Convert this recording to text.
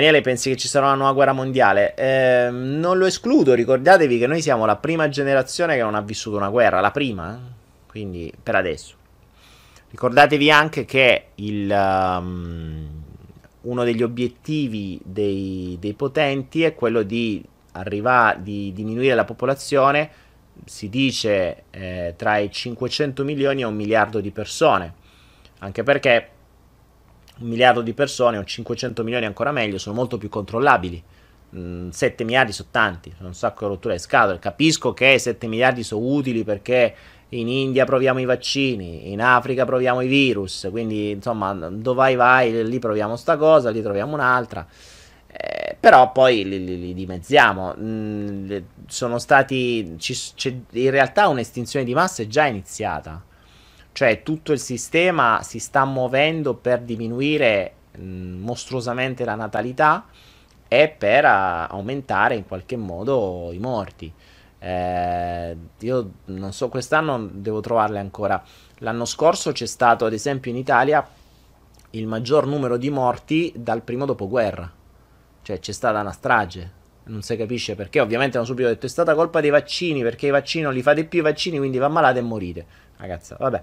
Daniele, pensi che ci sarà una nuova guerra mondiale? Eh, non lo escludo, ricordatevi che noi siamo la prima generazione che non ha vissuto una guerra, la prima, eh? quindi per adesso. Ricordatevi anche che il, um, uno degli obiettivi dei, dei, potenti è quello di arrivare, di diminuire la popolazione, si dice eh, tra i 500 milioni e un miliardo di persone, anche perché un miliardo di persone o 500 milioni ancora meglio sono molto più controllabili. 7 mm, miliardi sono tanti, sono un sacco di rotture di scatole. Capisco che 7 miliardi sono utili perché in India proviamo i vaccini, in Africa proviamo i virus, quindi insomma dove vai vai, lì proviamo sta cosa, lì troviamo un'altra. Eh, però poi li, li, li dimezziamo. Mm, sono stati. Ci, in realtà un'estinzione di massa è già iniziata cioè tutto il sistema si sta muovendo per diminuire mh, mostruosamente la natalità e per a, ah, aumentare in qualche modo i morti. Eh, io non so, quest'anno devo trovarle ancora. L'anno scorso c'è stato, ad esempio, in Italia il maggior numero di morti dal primo dopoguerra. Cioè c'è stata una strage non si capisce perché. Ovviamente hanno subito detto è stata colpa dei vaccini perché i vaccini non li fate più i vaccini, quindi va malate e morite. Ragazza, vabbè.